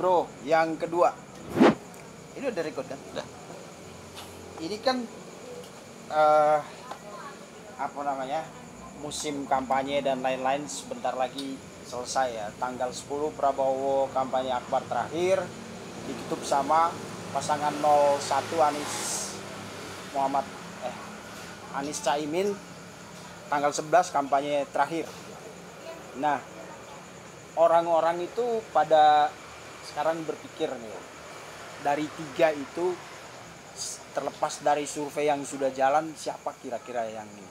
Bro, yang kedua. Ini udah record kan? Udah. Ini kan uh, apa namanya? musim kampanye dan lain-lain sebentar lagi selesai ya. Tanggal 10 Prabowo kampanye akbar terakhir ditutup sama pasangan 01 Anies Muhammad eh Anies Caimin tanggal 11 kampanye terakhir. Nah, orang-orang itu pada sekarang berpikir nih dari tiga itu terlepas dari survei yang sudah jalan siapa kira-kira yang ini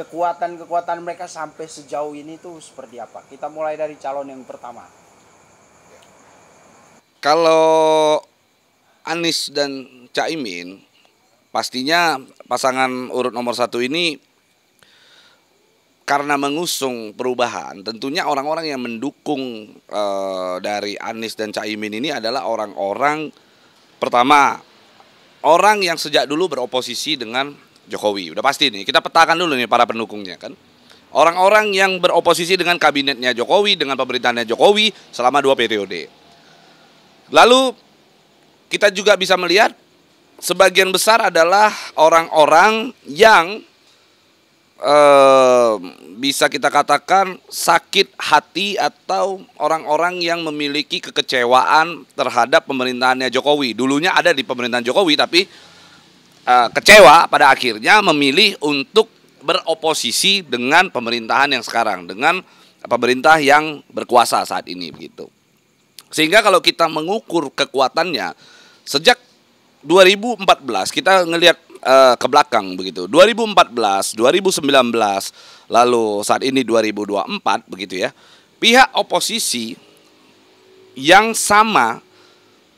kekuatan-kekuatan mereka sampai sejauh ini tuh seperti apa kita mulai dari calon yang pertama kalau Anies dan Caimin pastinya pasangan urut nomor satu ini karena mengusung perubahan, tentunya orang-orang yang mendukung e, dari Anies dan Caimin ini adalah orang-orang pertama orang yang sejak dulu beroposisi dengan Jokowi. Udah pasti nih, kita petakan dulu nih para pendukungnya kan. Orang-orang yang beroposisi dengan kabinetnya Jokowi, dengan pemerintahnya Jokowi selama dua periode. Lalu kita juga bisa melihat sebagian besar adalah orang-orang yang bisa kita katakan sakit hati atau orang-orang yang memiliki kekecewaan terhadap pemerintahannya Jokowi. Dulunya ada di pemerintahan Jokowi tapi uh, kecewa pada akhirnya memilih untuk beroposisi dengan pemerintahan yang sekarang, dengan pemerintah yang berkuasa saat ini begitu. Sehingga kalau kita mengukur kekuatannya sejak 2014 kita ngelihat uh, ke belakang begitu. 2014, 2019, lalu saat ini 2024 begitu ya. Pihak oposisi yang sama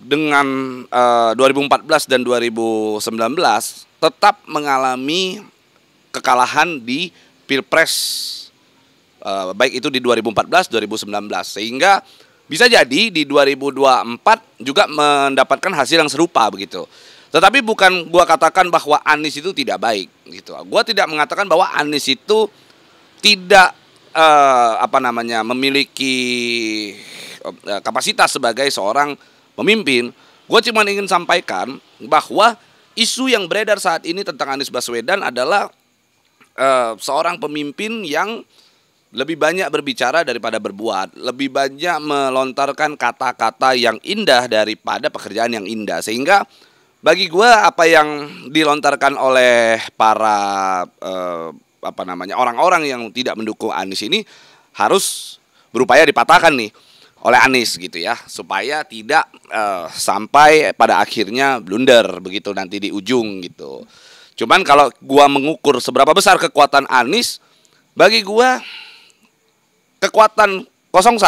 dengan uh, eh, 2014 dan 2019 tetap mengalami kekalahan di Pilpres uh, baik itu di 2014, 2019 sehingga bisa jadi di 2024 juga mendapatkan hasil yang serupa begitu. Tetapi bukan gua katakan bahwa Anies itu tidak baik gitu. Gua tidak mengatakan bahwa Anies itu tidak uh, apa namanya memiliki eh, kapasitas sebagai seorang pemimpin. Gua cuma ingin sampaikan bahwa isu yang beredar saat ini tentang Anies Baswedan adalah uh, seorang pemimpin yang lebih banyak berbicara daripada berbuat, lebih banyak melontarkan kata-kata yang indah daripada pekerjaan yang indah, sehingga bagi gue apa yang dilontarkan oleh para eh, apa namanya orang-orang yang tidak mendukung Anies ini harus berupaya dipatahkan nih oleh Anies gitu ya supaya tidak eh, sampai pada akhirnya blunder begitu nanti di ujung gitu. Cuman kalau gue mengukur seberapa besar kekuatan Anies bagi gue kekuatan 01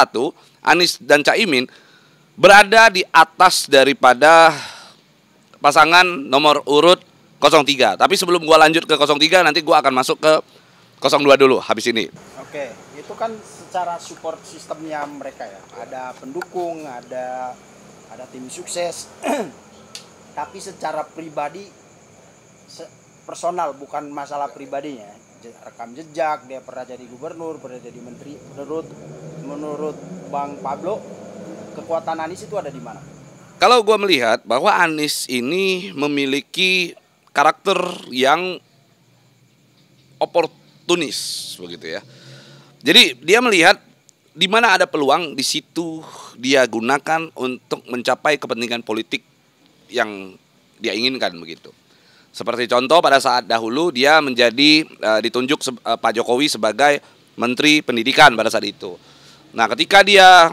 Anies dan Caimin berada di atas daripada pasangan nomor urut 03. Tapi sebelum gua lanjut ke 03 nanti gua akan masuk ke 02 dulu habis ini. Oke, itu kan secara support sistemnya mereka ya. Ada pendukung, ada ada tim sukses. Tapi secara pribadi se personal bukan masalah pribadinya. Rekam jejak, dia pernah jadi gubernur, pernah jadi menteri. Menurut menurut Bang Pablo, kekuatan Anies itu ada di mana? Kalau gue melihat bahwa Anies ini memiliki karakter yang oportunis begitu ya. Jadi dia melihat di mana ada peluang di situ dia gunakan untuk mencapai kepentingan politik yang dia inginkan begitu. Seperti contoh pada saat dahulu dia menjadi e, ditunjuk e, Pak Jokowi sebagai Menteri Pendidikan pada saat itu. Nah, ketika dia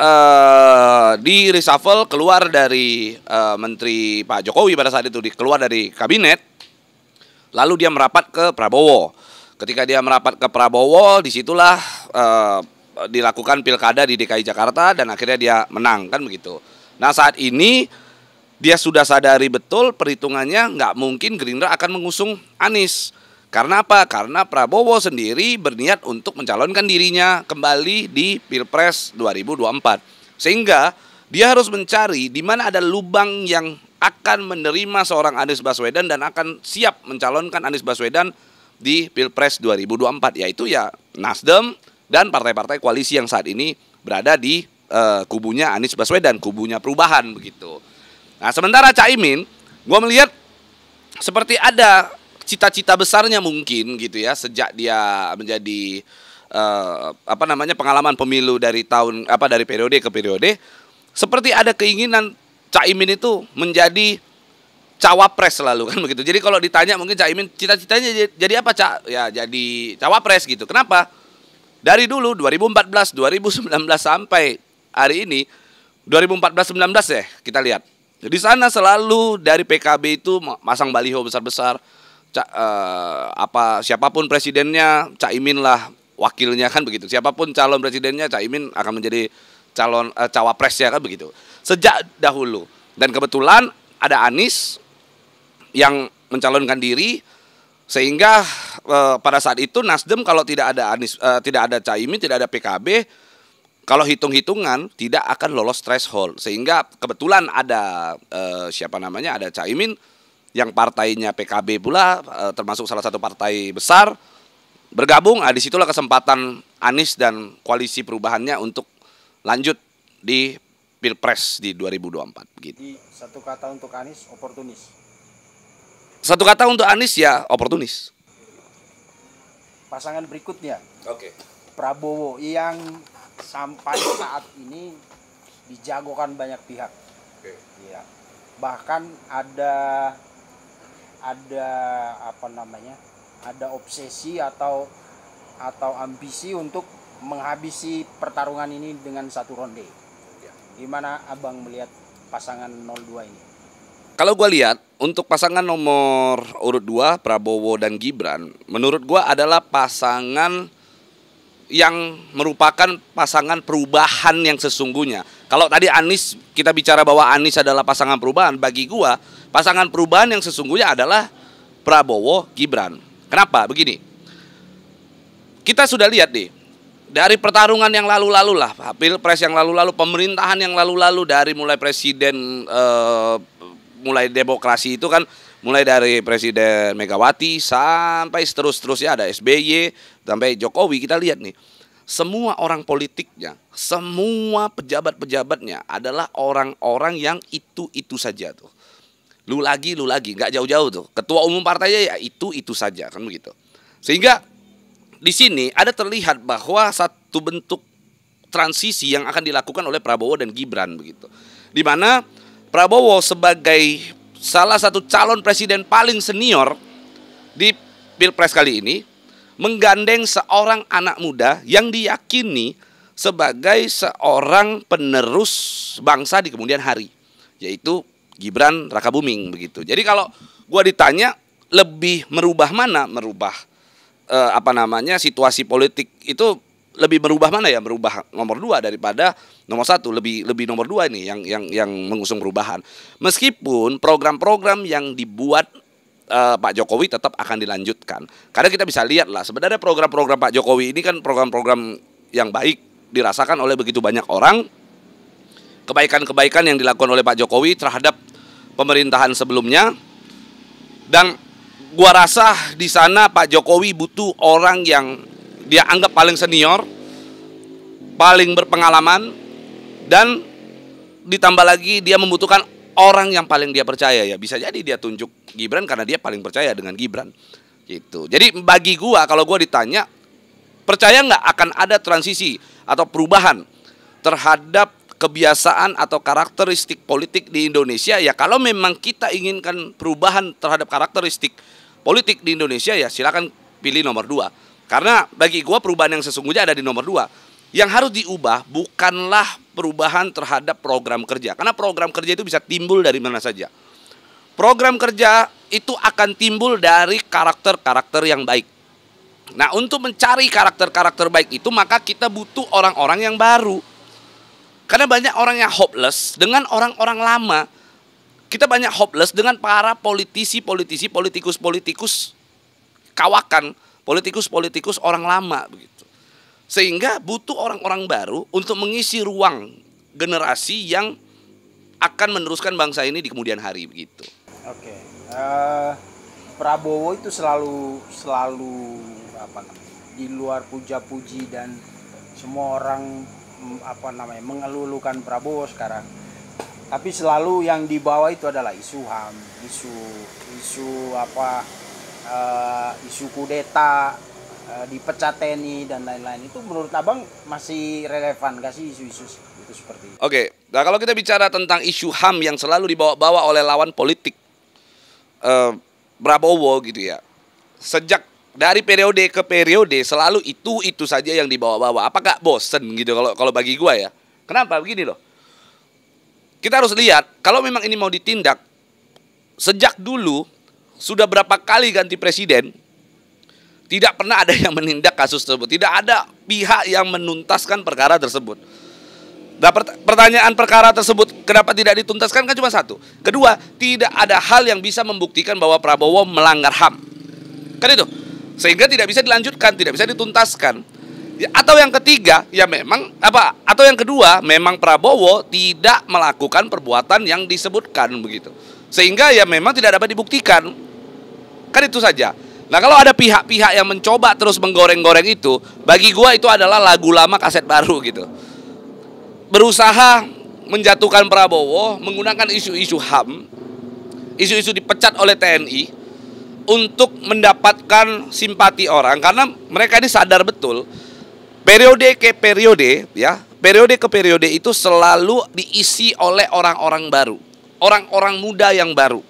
uh, di reshuffle keluar dari uh, menteri Pak Jokowi pada saat itu keluar dari kabinet lalu dia merapat ke Prabowo ketika dia merapat ke Prabowo disitulah uh, dilakukan pilkada di DKI Jakarta dan akhirnya dia menang kan begitu nah saat ini dia sudah sadari betul perhitungannya nggak mungkin Gerindra akan mengusung Anies karena apa? Karena Prabowo sendiri berniat untuk mencalonkan dirinya kembali di Pilpres 2024. Sehingga dia harus mencari di mana ada lubang yang akan menerima seorang Anies Baswedan dan akan siap mencalonkan Anies Baswedan di Pilpres 2024 yaitu ya Nasdem dan partai-partai koalisi yang saat ini berada di uh, kubunya Anies Baswedan, kubunya perubahan begitu. Nah, sementara Caimin, gue melihat seperti ada cita-cita besarnya mungkin gitu ya sejak dia menjadi uh, apa namanya pengalaman pemilu dari tahun apa dari periode ke periode seperti ada keinginan Caimin itu menjadi cawapres selalu kan begitu. Jadi kalau ditanya mungkin Caimin cita-citanya jadi apa Cak? Ya jadi cawapres gitu. Kenapa? Dari dulu 2014, 2019 sampai hari ini 2014 19 ya kita lihat. Di sana selalu dari PKB itu masang baliho besar-besar ca, uh, apa siapapun presidennya caimin lah wakilnya kan begitu. Siapapun calon presidennya caimin akan menjadi calon eh, cawapresnya kan begitu. Sejak dahulu dan kebetulan ada Anies yang mencalonkan diri sehingga uh, pada saat itu Nasdem kalau tidak ada Anies uh, tidak ada Cak tidak ada PKB kalau hitung-hitungan tidak akan lolos threshold sehingga kebetulan ada uh, siapa namanya ada Caimin yang partainya PKB pula eh, termasuk salah satu partai besar bergabung nah disitulah kesempatan Anies dan koalisi perubahannya untuk lanjut di Pilpres di 2024 begitu. satu kata untuk Anies oportunis. Satu kata untuk Anies ya oportunis. Pasangan berikutnya. Oke. Okay. Prabowo yang sampai saat ini dijagokan banyak pihak. Okay. Ya. Bahkan ada ada apa namanya ada obsesi atau atau ambisi untuk menghabisi pertarungan ini dengan satu ronde. Ya. Gimana Abang melihat pasangan 02 ini? Kalau gue lihat untuk pasangan nomor urut 2 Prabowo dan Gibran, menurut gue adalah pasangan yang merupakan pasangan perubahan yang sesungguhnya. Kalau tadi Anies kita bicara bahwa Anies adalah pasangan perubahan, bagi gue Pasangan perubahan yang sesungguhnya adalah Prabowo Gibran. Kenapa? Begini. Kita sudah lihat nih dari pertarungan yang lalu-lalu lah, pilpres yang lalu-lalu, pemerintahan yang lalu-lalu dari mulai presiden eh, mulai demokrasi itu kan mulai dari presiden Megawati sampai seterus-terusnya ada SBY sampai Jokowi kita lihat nih semua orang politiknya, semua pejabat-pejabatnya adalah orang-orang yang itu-itu saja tuh. Lu lagi, lu lagi, nggak jauh-jauh tuh. Ketua umum partainya ya itu itu saja kan begitu. Sehingga di sini ada terlihat bahwa satu bentuk transisi yang akan dilakukan oleh Prabowo dan Gibran begitu. Di mana Prabowo sebagai salah satu calon presiden paling senior di Pilpres kali ini menggandeng seorang anak muda yang diyakini sebagai seorang penerus bangsa di kemudian hari, yaitu Gibran Raka Buming begitu. Jadi kalau gua ditanya lebih merubah mana? Merubah eh, apa namanya? situasi politik itu lebih merubah mana ya? Merubah nomor dua daripada nomor satu lebih lebih nomor dua ini yang yang yang mengusung perubahan. Meskipun program-program yang dibuat eh, Pak Jokowi tetap akan dilanjutkan. Karena kita bisa lihat lah sebenarnya program-program Pak Jokowi ini kan program-program yang baik dirasakan oleh begitu banyak orang kebaikan-kebaikan yang dilakukan oleh Pak Jokowi terhadap pemerintahan sebelumnya. Dan gua rasa di sana Pak Jokowi butuh orang yang dia anggap paling senior, paling berpengalaman dan ditambah lagi dia membutuhkan orang yang paling dia percaya ya. Bisa jadi dia tunjuk Gibran karena dia paling percaya dengan Gibran. Gitu. Jadi bagi gua kalau gua ditanya percaya nggak akan ada transisi atau perubahan terhadap kebiasaan atau karakteristik politik di Indonesia ya kalau memang kita inginkan perubahan terhadap karakteristik politik di Indonesia ya silakan pilih nomor dua karena bagi gue perubahan yang sesungguhnya ada di nomor dua yang harus diubah bukanlah perubahan terhadap program kerja karena program kerja itu bisa timbul dari mana saja program kerja itu akan timbul dari karakter-karakter yang baik nah untuk mencari karakter-karakter baik itu maka kita butuh orang-orang yang baru karena banyak orang yang hopeless dengan orang-orang lama. Kita banyak hopeless dengan para politisi-politisi, politikus-politikus kawakan, politikus-politikus orang lama begitu. Sehingga butuh orang-orang baru untuk mengisi ruang generasi yang akan meneruskan bangsa ini di kemudian hari begitu. Oke. Uh, Prabowo itu selalu selalu apa di luar puja-puji dan semua orang apa namanya mengelulukan Prabowo sekarang tapi selalu yang dibawa itu adalah isu ham isu isu apa uh, isu kudeta uh, dipecat TNI dan lain-lain itu menurut abang masih relevan gak sih isu-isu itu seperti itu? Oke, nah kalau kita bicara tentang isu ham yang selalu dibawa-bawa oleh lawan politik uh, Prabowo gitu ya sejak dari periode ke periode selalu itu itu saja yang dibawa-bawa. Apakah bosen gitu kalau kalau bagi gua ya? Kenapa begini loh? Kita harus lihat kalau memang ini mau ditindak sejak dulu sudah berapa kali ganti presiden tidak pernah ada yang menindak kasus tersebut. Tidak ada pihak yang menuntaskan perkara tersebut. Nah, pertanyaan perkara tersebut kenapa tidak dituntaskan kan cuma satu. Kedua, tidak ada hal yang bisa membuktikan bahwa Prabowo melanggar HAM. Kan itu sehingga tidak bisa dilanjutkan, tidak bisa dituntaskan. Ya, atau yang ketiga, ya memang apa? Atau yang kedua, memang Prabowo tidak melakukan perbuatan yang disebutkan begitu. Sehingga ya memang tidak dapat dibuktikan. Kan itu saja. Nah kalau ada pihak-pihak yang mencoba terus menggoreng-goreng itu, bagi gua itu adalah lagu lama kaset baru gitu. Berusaha menjatuhkan Prabowo menggunakan isu-isu HAM, isu-isu dipecat oleh TNI, untuk mendapatkan simpati orang karena mereka ini sadar betul periode ke periode ya periode ke periode itu selalu diisi oleh orang-orang baru orang-orang muda yang baru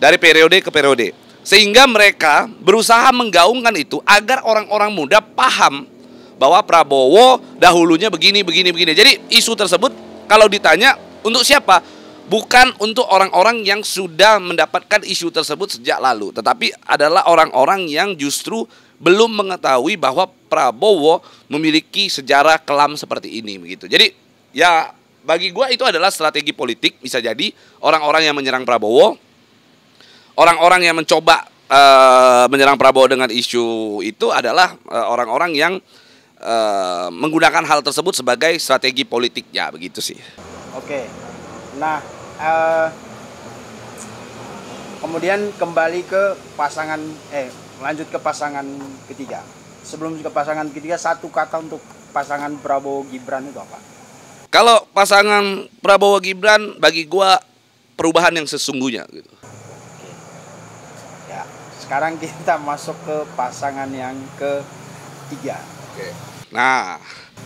dari periode ke periode sehingga mereka berusaha menggaungkan itu agar orang-orang muda paham bahwa Prabowo dahulunya begini begini begini jadi isu tersebut kalau ditanya untuk siapa bukan untuk orang-orang yang sudah mendapatkan isu tersebut sejak lalu, tetapi adalah orang-orang yang justru belum mengetahui bahwa Prabowo memiliki sejarah kelam seperti ini begitu. Jadi ya bagi gue itu adalah strategi politik bisa jadi orang-orang yang menyerang Prabowo, orang-orang yang mencoba uh, menyerang Prabowo dengan isu itu adalah orang eh, orang-orang yang uh, menggunakan hal tersebut sebagai strategi politiknya begitu sih. Oke. Nah, uh, kemudian kembali ke pasangan eh lanjut ke pasangan ketiga sebelum ke pasangan ketiga satu kata untuk pasangan Prabowo Gibran itu apa kalau pasangan Prabowo Gibran bagi gua perubahan yang sesungguhnya gitu Oke. ya sekarang kita masuk ke pasangan yang ketiga Oke. nah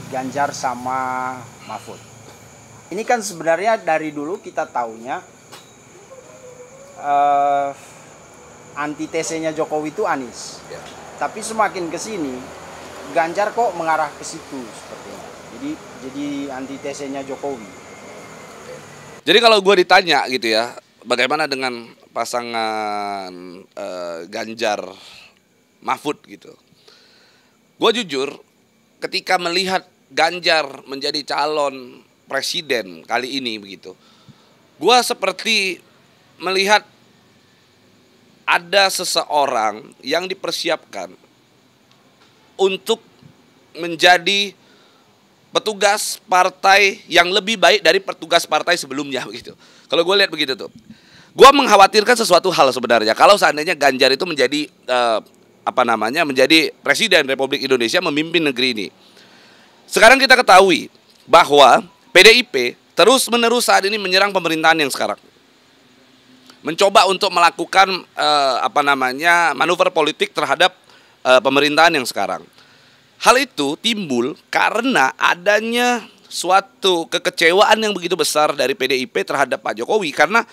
Ganjar sama Mahfud ini kan sebenarnya dari dulu kita taunya uh, antitesenya Jokowi itu Anies. Ya. Tapi semakin ke sini Ganjar kok mengarah ke situ sepertinya. Jadi jadi antitesenya Jokowi. Jadi kalau gue ditanya gitu ya, bagaimana dengan pasangan uh, Ganjar Mahfud gitu? Gue jujur ketika melihat Ganjar menjadi calon presiden kali ini begitu. Gua seperti melihat ada seseorang yang dipersiapkan untuk menjadi petugas partai yang lebih baik dari petugas partai sebelumnya begitu. Kalau gue lihat begitu tuh, gue mengkhawatirkan sesuatu hal sebenarnya. Kalau seandainya Ganjar itu menjadi eh, apa namanya menjadi presiden Republik Indonesia memimpin negeri ini. Sekarang kita ketahui bahwa PDIP terus-menerus saat ini menyerang pemerintahan yang sekarang. Mencoba untuk melakukan eh, apa namanya manuver politik terhadap eh, pemerintahan yang sekarang. Hal itu timbul karena adanya suatu kekecewaan yang begitu besar dari PDIP terhadap Pak Jokowi karena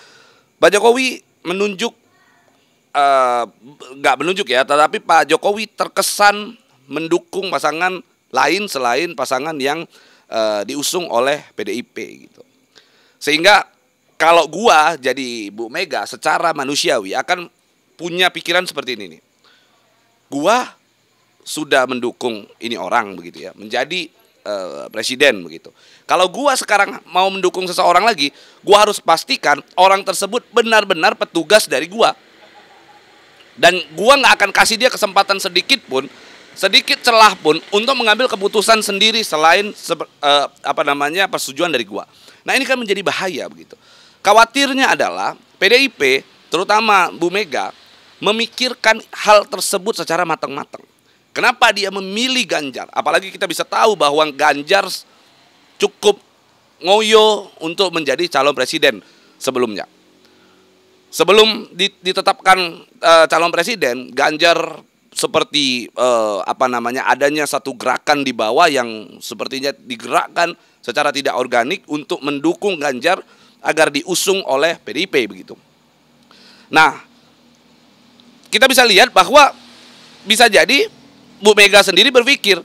Pak Jokowi menunjuk eh, nggak uh, menunjuk ya, tetapi Pak Jokowi terkesan mendukung pasangan lain selain pasangan yang uh, diusung oleh PDIP gitu. Sehingga kalau gua jadi Bu Mega secara manusiawi akan punya pikiran seperti ini nih. Gua sudah mendukung ini orang begitu ya, menjadi uh, presiden begitu. Kalau gua sekarang mau mendukung seseorang lagi, gua harus pastikan orang tersebut benar-benar petugas dari gua. Dan gua nggak akan kasih dia kesempatan sedikit pun sedikit celah pun untuk mengambil keputusan sendiri selain uh, apa namanya persetujuan dari gua. Nah ini kan menjadi bahaya begitu. Khawatirnya adalah PDIP terutama Bu Mega memikirkan hal tersebut secara matang-matang. Kenapa dia memilih Ganjar? Apalagi kita bisa tahu bahwa Ganjar cukup ngoyo untuk menjadi calon presiden sebelumnya. Sebelum ditetapkan eh, calon presiden, Ganjar seperti uh, apa namanya adanya satu gerakan di bawah yang sepertinya digerakkan secara tidak organik untuk mendukung Ganjar agar diusung oleh PDIP begitu. Nah, kita bisa lihat bahwa bisa jadi Bu Mega sendiri berpikir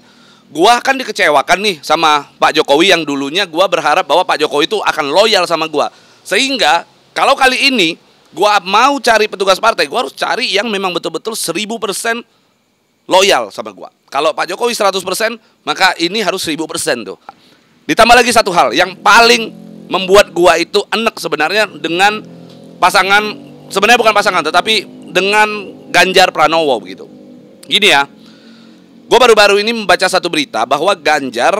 gua akan dikecewakan nih sama Pak Jokowi yang dulunya gua berharap bahwa Pak Jokowi itu akan loyal sama gua. Sehingga kalau kali ini gua mau cari petugas partai, gua harus cari yang memang betul-betul 1000% loyal sama gua. Kalau Pak Jokowi 100%, maka ini harus 1000% tuh. Ditambah lagi satu hal yang paling membuat gua itu enek sebenarnya dengan pasangan sebenarnya bukan pasangan tetapi dengan Ganjar Pranowo begitu. Gini ya. gua baru-baru ini membaca satu berita bahwa Ganjar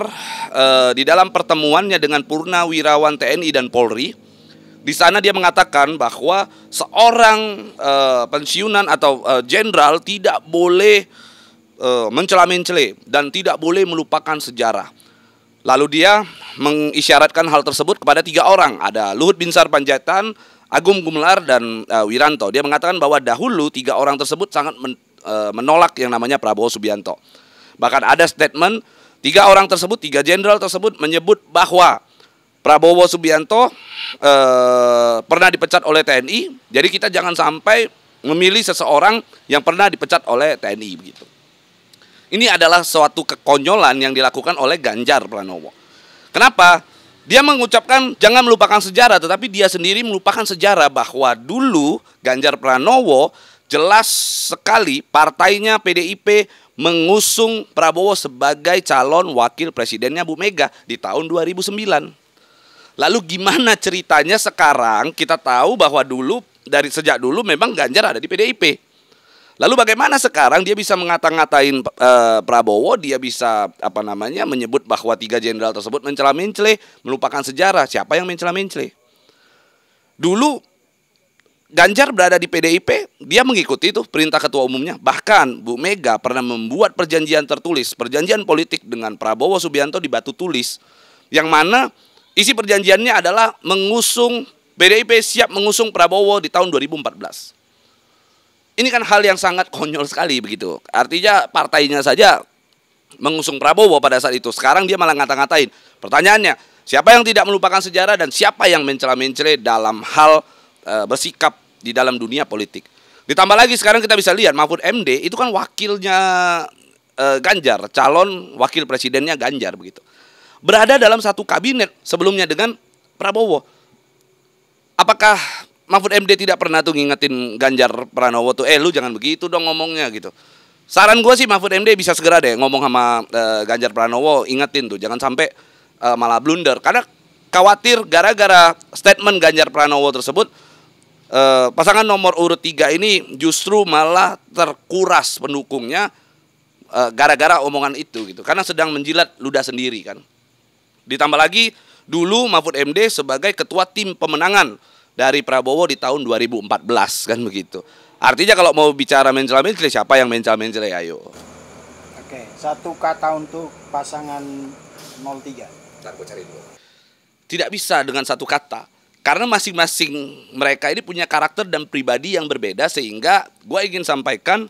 e, di dalam pertemuannya dengan Purnawirawan TNI dan Polri di sana dia mengatakan bahwa seorang e, pensiunan atau eh, jenderal tidak boleh e, eh, mencela-mencele dan tidak boleh melupakan sejarah. Lalu dia mengisyaratkan hal tersebut kepada tiga orang. Ada Luhut Binsar Panjaitan, Agung Gumelar dan e, Wiranto. Dia mengatakan bahwa dahulu tiga orang tersebut sangat men, e, menolak yang namanya Prabowo Subianto. Bahkan ada statement tiga orang tersebut, tiga jenderal tersebut menyebut bahwa Prabowo Subianto e, pernah dipecat oleh TNI. Jadi kita jangan sampai memilih seseorang yang pernah dipecat oleh TNI begitu. Ini adalah suatu kekonyolan yang dilakukan oleh Ganjar Pranowo. Kenapa? Dia mengucapkan jangan melupakan sejarah, tetapi dia sendiri melupakan sejarah bahwa dulu Ganjar Pranowo jelas sekali partainya PDIP mengusung Prabowo sebagai calon wakil presidennya Bu Mega di tahun 2009. Lalu gimana ceritanya sekarang kita tahu bahwa dulu dari sejak dulu memang Ganjar ada di PDIP. Lalu bagaimana sekarang dia bisa mengata-ngatain uh, Prabowo, dia bisa apa namanya menyebut bahwa tiga jenderal tersebut mencela-mencela, melupakan sejarah. Siapa yang mencela-mencela? Dulu Ganjar berada di PDIP, dia mengikuti itu perintah ketua umumnya. Bahkan Bu Mega pernah membuat perjanjian tertulis, perjanjian politik dengan Prabowo Subianto di Batu Tulis. Yang mana isi perjanjiannya adalah mengusung PDIP siap mengusung Prabowo di tahun 2014. Ini kan hal yang sangat konyol sekali begitu. Artinya partainya saja mengusung Prabowo pada saat itu. Sekarang dia malah ngata-ngatain. Pertanyaannya, siapa yang tidak melupakan sejarah dan siapa yang mencela-mencela dalam hal e, bersikap di dalam dunia politik? Ditambah lagi sekarang kita bisa lihat Mahfud MD itu kan wakilnya e, Ganjar, calon wakil presidennya Ganjar begitu. Berada dalam satu kabinet sebelumnya dengan Prabowo. Apakah Mahfud MD tidak pernah tuh ngingetin Ganjar Pranowo tuh, eh lu jangan begitu dong ngomongnya gitu. Saran gue sih Mahfud MD bisa segera deh ngomong sama uh, Ganjar Pranowo, ingetin tuh, jangan sampai uh, malah blunder. Karena khawatir gara-gara statement Ganjar Pranowo tersebut, uh, pasangan nomor urut tiga ini justru malah terkuras pendukungnya gara gara-gara omongan itu gitu. Karena sedang menjilat ludah sendiri kan. Ditambah lagi dulu Mahfud MD sebagai ketua tim pemenangan dari Prabowo di tahun 2014 kan begitu. Artinya kalau mau bicara mencela-mencela siapa yang mencela-mencela ya, ayo. Oke, satu kata untuk pasangan 03. Ntar gue cari dulu. Tidak bisa dengan satu kata. Karena masing-masing mereka ini punya karakter dan pribadi yang berbeda sehingga gue ingin sampaikan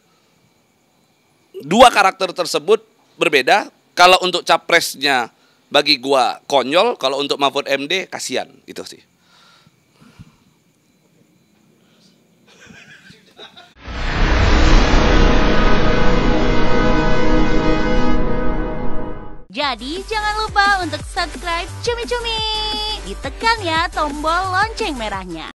dua karakter tersebut berbeda. Kalau untuk capresnya bagi gue konyol, kalau untuk Mahfud MD kasihan itu sih. Jadi jangan lupa untuk subscribe Cumi Cumi. Ditekan ya tombol lonceng merahnya.